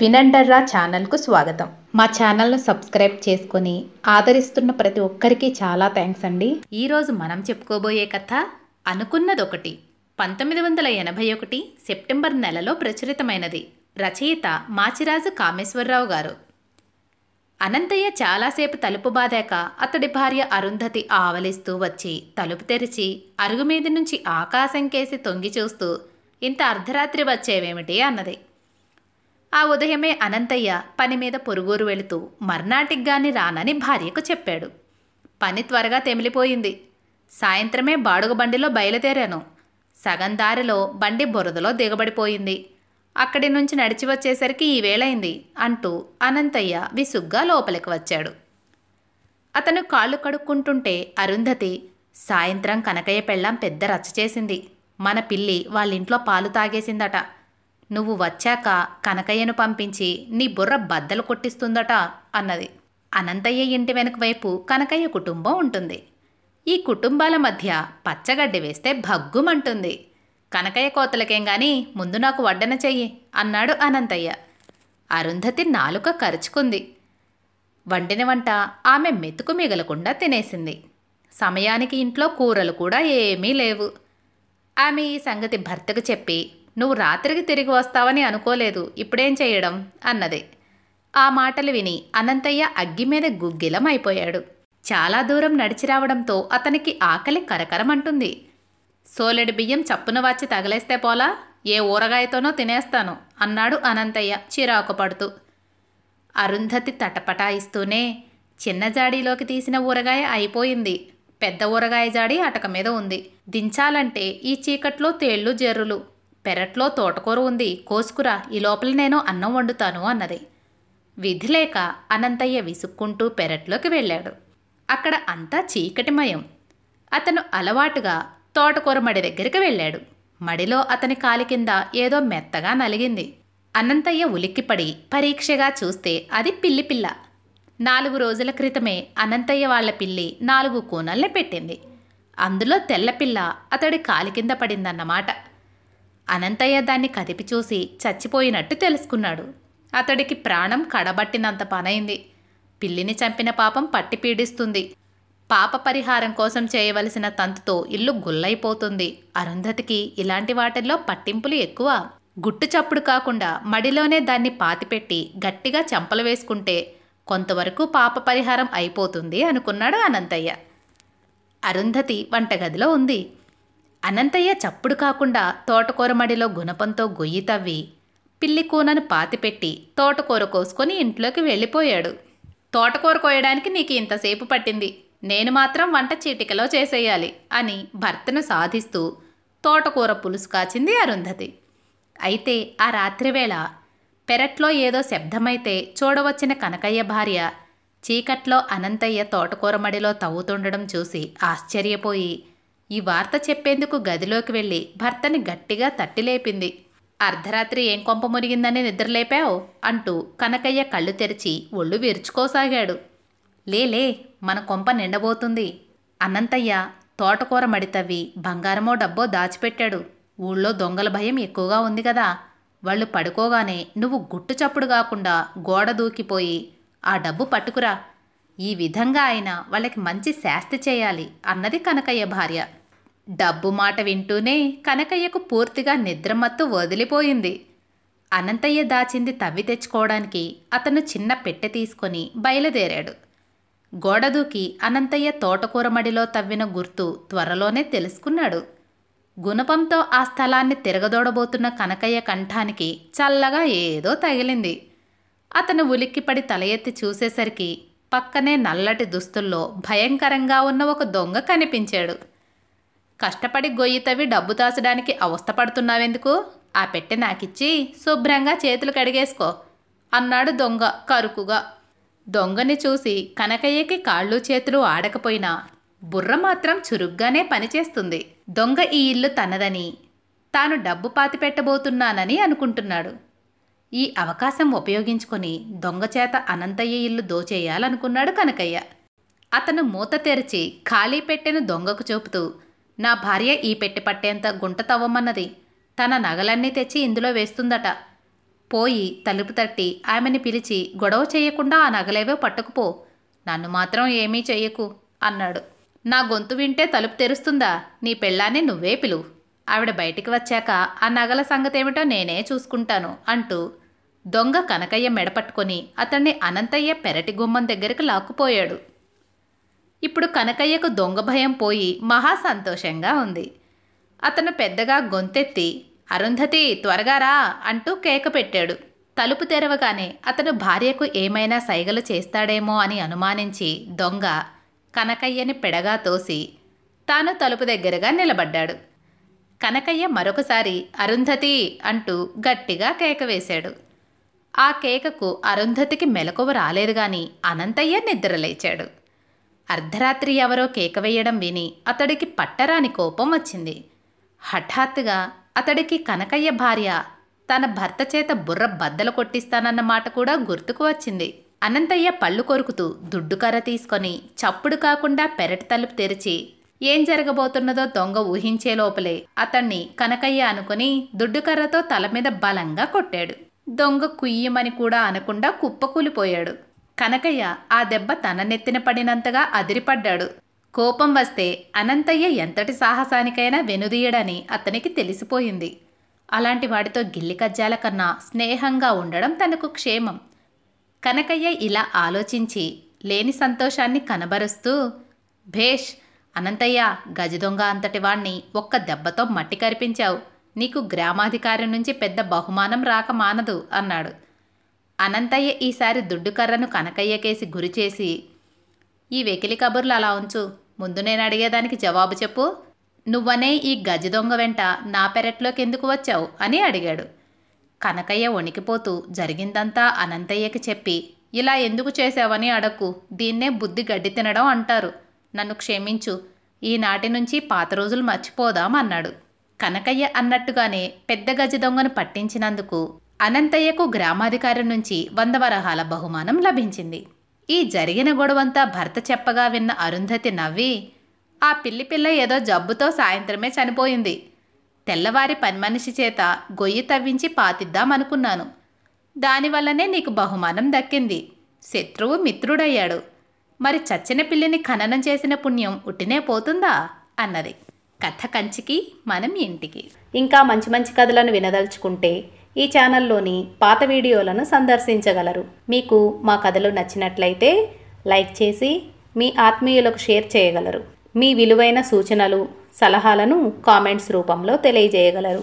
వినండర్రా ఛానల్కు స్వాగతం మా ఛానల్ను సబ్స్క్రైబ్ చేసుకుని ఆదరిస్తున్న ప్రతి ఒక్కరికి చాలా థ్యాంక్స్ అండి ఈరోజు మనం చెప్పుకోబోయే కథ అనుకున్నదొకటి పంతొమ్మిది వందల ఎనభై ఒకటి సెప్టెంబర్ నెలలో ప్రచురితమైనది రచయిత మాచిరాజు కామేశ్వరరావు గారు అనంతయ్య చాలాసేపు తలుపు బాదాక అతడి భార్య అరుంధతి ఆవలిస్తూ వచ్చి తలుపు తెరిచి అరుగు మీద నుంచి ఆకాశం కేసి తొంగి చూస్తూ ఇంత అర్ధరాత్రి వచ్చేవేమిటి అన్నది ఆ ఉదయమే అనంతయ్య పని మీద పొరుగూరు వెళుతూ మర్నాటికి రానని భార్యకు చెప్పాడు పని త్వరగా తెమిలిపోయింది సాయంత్రమే బాడుగ బండిలో బయలుదేరాను సగం దారిలో బండి బురదలో దిగబడిపోయింది అక్కడి నుంచి నడిచి వచ్చేసరికి ఈ వేళైంది అంటూ అనంతయ్య విసుగ్గా లోపలికి వచ్చాడు అతను కాళ్ళు కడుక్కుంటుంటే అరుంధతి సాయంత్రం కనకయ్య పెళ్ళాం పెద్ద రచ్చ చేసింది మన పిల్లి వాళ్ళింట్లో పాలు తాగేసిందట నువ్వు వచ్చాక కనకయ్యను పంపించి నీ బుర్ర బద్దలు కొట్టిస్తుందట అన్నది అనంతయ్య ఇంటి వెనక వైపు కనకయ్య కుటుంబం ఉంటుంది ఈ కుటుంబాల మధ్య పచ్చగడ్డి వేస్తే భగ్గుమంటుంది కనకయ్య కోతలకేం గాని ముందు నాకు వడ్డన చెయ్యి అన్నాడు అనంతయ్య అరుంధతి నాలుక కరుచుకుంది వండిన వంట ఆమె మెతుకు మిగలకుండా తినేసింది సమయానికి ఇంట్లో కూరలు కూడా ఏమీ లేవు ఆమె ఈ సంగతి భర్తకు చెప్పి నువ్వు రాత్రికి తిరిగి వస్తావని అనుకోలేదు ఇప్పుడేం చేయడం అన్నది ఆ మాటలు విని అనంతయ్య అగ్గి మీద గుగ్గిలం అయిపోయాడు చాలా దూరం నడిచి రావడంతో అతనికి ఆకలి కరకరమంటుంది సోలెడి బియ్యం చప్పున వాచి తగలేస్తే పోలా ఏ ఊరగాయతోనో తినేస్తాను అన్నాడు అనంతయ్య చిరాకు పడుతూ అరుంధతి తటపటాయిస్తూనే చిన్న జాడీలోకి తీసిన ఊరగాయ అయిపోయింది పెద్ద ఊరగాయ జాడి అటక మీద ఉంది దించాలంటే ఈ చీకట్లో తేళ్ళు జర్రులు పెరట్లో తోటకూర ఉంది కోసుకురా ఈ లోపల నేను అన్నం వండుతాను అన్నది విధి లేక అనంతయ్య విసుక్కుంటూ పెరట్లోకి వెళ్ళాడు అక్కడ అంతా చీకటిమయం అతను అలవాటుగా తోటకూర మడి దగ్గరికి వెళ్ళాడు మడిలో అతని కాలి కింద ఏదో మెత్తగా నలిగింది అనంతయ్య ఉలిక్కిపడి పరీక్షగా చూస్తే అది పిల్లి పిల్ల నాలుగు రోజుల క్రితమే అనంతయ్య వాళ్ల పిల్లి నాలుగు కూనల్ని పెట్టింది అందులో తెల్లపిల్ల అతడి కాలి కింద పడిందన్నమాట అనంతయ్య దాన్ని కదిపి చూసి చచ్చిపోయినట్టు తెలుసుకున్నాడు అతడికి ప్రాణం కడబట్టినంత పనైంది పిల్లిని చంపిన పాపం పట్టి పీడిస్తుంది పాప పరిహారం కోసం చేయవలసిన తంతుతో ఇల్లు గుల్లైపోతుంది అరుంధతికి ఇలాంటి వాటిల్లో పట్టింపులు ఎక్కువ గుట్టు చప్పుడు కాకుండా మడిలోనే దాన్ని పాతిపెట్టి గట్టిగా చెంపలు వేసుకుంటే కొంతవరకు పాప పరిహారం అయిపోతుంది అనుకున్నాడు అనంతయ్య అరుంధతి వంటగదిలో ఉంది అనంతయ్య చప్పుడు కాకుండా తోటకూర మడిలో గుణపంతో గొయ్యి తవ్వి పిల్లి కూనను పాతిపెట్టి తోటకూర కోసుకొని ఇంట్లోకి వెళ్ళిపోయాడు తోటకూర కోయడానికి నీకు ఇంతసేపు పట్టింది నేను మాత్రం వంట చీటికలో చేసేయాలి అని భర్తను సాధిస్తూ తోటకూర పులుసు కాచింది అరుంధతి అయితే ఆ రాత్రివేళ పెరట్లో ఏదో శబ్దమైతే చూడవచ్చిన కనకయ్య భార్య చీకట్లో అనంతయ్య తోటకూర మడిలో తవ్వుతుండడం చూసి ఆశ్చర్యపోయి ఈ వార్త చెప్పేందుకు గదిలోకి వెళ్ళి భర్తని గట్టిగా తట్టిలేపింది అర్ధరాత్రి ఏం కొంప మురిగిందని నిద్రలేపావు అంటూ కనకయ్య కళ్ళు తెరిచి ఒళ్ళు విరుచుకోసాగాడు లేలే మన కొంప నిండబోతుంది అనంతయ్య తోటకూర మడితవ్వి బంగారమో డబ్బో దాచిపెట్టాడు ఊళ్ళో దొంగల భయం ఎక్కువగా ఉంది కదా వాళ్ళు పడుకోగానే నువ్వు గుట్టు చప్పుడు కాకుండా గోడ దూకిపోయి ఆ డబ్బు పట్టుకురా ఈ విధంగా ఆయన వాళ్ళకి మంచి శాస్తి చేయాలి అన్నది కనకయ్య భార్య డబ్బు మాట వింటూనే కనకయ్యకు పూర్తిగా నిద్రమత్తు వదిలిపోయింది అనంతయ్య దాచింది తవ్వి తెచ్చుకోవడానికి అతను చిన్న పెట్టె తీసుకొని బయలుదేరాడు గోడదూకి అనంతయ్య తోటకూర మడిలో తవ్విన గుర్తు త్వరలోనే తెలుసుకున్నాడు గుణపంతో ఆ స్థలాన్ని తిరగదోడబోతున్న కనకయ్య కంఠానికి చల్లగా ఏదో తగిలింది అతను ఉలిక్కిపడి తల ఎత్తి చూసేసరికి పక్కనే నల్లటి దుస్తుల్లో భయంకరంగా ఉన్న ఒక దొంగ కనిపించాడు కష్టపడి గొయ్యి తవ్వి డబ్బు దాచడానికి అవస్థపడుతున్నావెందుకు ఆ పెట్టె నాకిచ్చి శుభ్రంగా చేతులు కడిగేసుకో అన్నాడు దొంగ కరుకుగా దొంగని చూసి కనకయ్యకి కాళ్ళు చేతులు ఆడకపోయినా బుర్ర మాత్రం చురుగ్గానే పనిచేస్తుంది దొంగ ఈ ఇల్లు తనదని తాను డబ్బు పాతి పెట్టబోతున్నానని అనుకుంటున్నాడు ఈ అవకాశం ఉపయోగించుకొని దొంగచేత అనంతయ్య ఇల్లు దోచేయాలనుకున్నాడు కనకయ్య అతను మూత తెరిచి ఖాళీ పెట్టెను దొంగకు చూపుతూ నా భార్య ఈ పెట్టి పట్టేంత గుంట తవ్వమన్నది తన నగలన్నీ తెచ్చి ఇందులో వేస్తుందట పోయి తలుపు తట్టి ఆమెని పిలిచి గొడవ చేయకుండా ఆ నగలేవో పట్టుకుపో నన్ను మాత్రం ఏమీ చెయ్యకు అన్నాడు నా గొంతు వింటే తలుపు తెరుస్తుందా నీ పెళ్ళాన్ని నువ్వే పిలువు ఆవిడ బయటికి వచ్చాక ఆ నగల సంగతేమిటో నేనే చూసుకుంటాను అంటూ దొంగ కనకయ్య మెడపట్టుకొని అతన్ని అనంతయ్య పెరటి గుమ్మం దగ్గరకు లాక్కుపోయాడు ఇప్పుడు కనకయ్యకు దొంగ భయం పోయి మహా సంతోషంగా ఉంది అతను పెద్దగా గొంతెత్తి అరుంధతి త్వరగా రా అంటూ కేక పెట్టాడు తలుపు తెరవగానే అతను భార్యకు ఏమైనా సైగలు చేస్తాడేమో అని అనుమానించి దొంగ కనకయ్యని పెడగా తోసి తాను తలుపు దగ్గరగా నిలబడ్డాడు కనకయ్య మరొకసారి అరుంధతి అంటూ గట్టిగా కేక వేశాడు ఆ కేకకు అరుంధతికి మెలకువ రాలేదు గాని అనంతయ్య నిద్రలేచాడు అర్ధరాత్రి ఎవరో కేక వేయడం విని అతడికి పట్టరాని కోపం వచ్చింది హఠాత్తుగా అతడికి కనకయ్య భార్య తన భర్త చేత బుర్ర బద్దలు కొట్టిస్తానన్న మాట కూడా గుర్తుకు వచ్చింది అనంతయ్య పళ్ళు కొరుకుతూ దుడ్డుకర్ర తీసుకొని చప్పుడు కాకుండా పెరటి తలుపు తెరిచి ఏం జరగబోతున్నదో దొంగ ఊహించే లోపలే అతన్ని కనకయ్య అనుకుని దుడ్డుకర్రతో తల మీద బలంగా కొట్టాడు దొంగ కుయ్యమని కూడా అనకుండా కుప్పకూలిపోయాడు కనకయ్య ఆ దెబ్బ తన నెత్తిన పడినంతగా అదిరిపడ్డాడు కోపం వస్తే అనంతయ్య ఎంతటి సాహసానికైనా వెనుదీయడని అతనికి తెలిసిపోయింది అలాంటి వాడితో గిల్లి కజ్జాల కన్నా స్నేహంగా ఉండడం తనకు క్షేమం కనకయ్య ఇలా ఆలోచించి లేని సంతోషాన్ని కనబరుస్తూ భేష్ అనంతయ్య గజదొంగ అంతటి వాణ్ణి ఒక్క దెబ్బతో మట్టి కరిపించావు నీకు గ్రామాధికారి నుంచి పెద్ద బహుమానం రాక మానదు అన్నాడు అనంతయ్య ఈసారి దుడ్డుకర్రను కనకయ్యకేసి గురిచేసి ఈ వెకిలి కబుర్లు అలా ఉంచు ముందు నేను అడిగేదానికి జవాబు చెప్పు నువ్వనే ఈ గజ దొంగ వెంట నా పెరట్లోకి ఎందుకు వచ్చావు అని అడిగాడు కనకయ్య వణికిపోతూ జరిగిందంతా అనంతయ్యకి చెప్పి ఇలా ఎందుకు చేశావని అడక్కు దీన్నే బుద్ధి గడ్డి తినడం అంటారు నన్ను క్షమించు ఈనాటి నుంచి పాత రోజులు మర్చిపోదాం అన్నాడు కనకయ్య అన్నట్టుగానే పెద్ద గజ దొంగను పట్టించినందుకు అనంతయ్యకు గ్రామాధికారి నుంచి వంద వరహాల బహుమానం లభించింది ఈ జరిగిన గొడవంతా భర్త చెప్పగా విన్న అరుంధతి నవ్వి ఆ పిల్లి పిల్ల ఏదో జబ్బుతో సాయంత్రమే చనిపోయింది తెల్లవారి పని మనిషి చేత గొయ్యి తవ్వించి పాతిద్దామనుకున్నాను దానివల్లనే నీకు బహుమానం దక్కింది శత్రువు మిత్రుడయ్యాడు మరి చచ్చిన పిల్లిని ఖననం చేసిన పుణ్యం ఉట్టినే పోతుందా అన్నది కథ కంచికి మనం ఇంటికి ఇంకా మంచి మంచి కథలను వినదలుచుకుంటే ఈ ఛానల్లోని పాత వీడియోలను సందర్శించగలరు మీకు మా కథలు నచ్చినట్లయితే లైక్ చేసి మీ ఆత్మీయులకు షేర్ చేయగలరు మీ విలువైన సూచనలు సలహాలను కామెంట్స్ రూపంలో తెలియజేయగలరు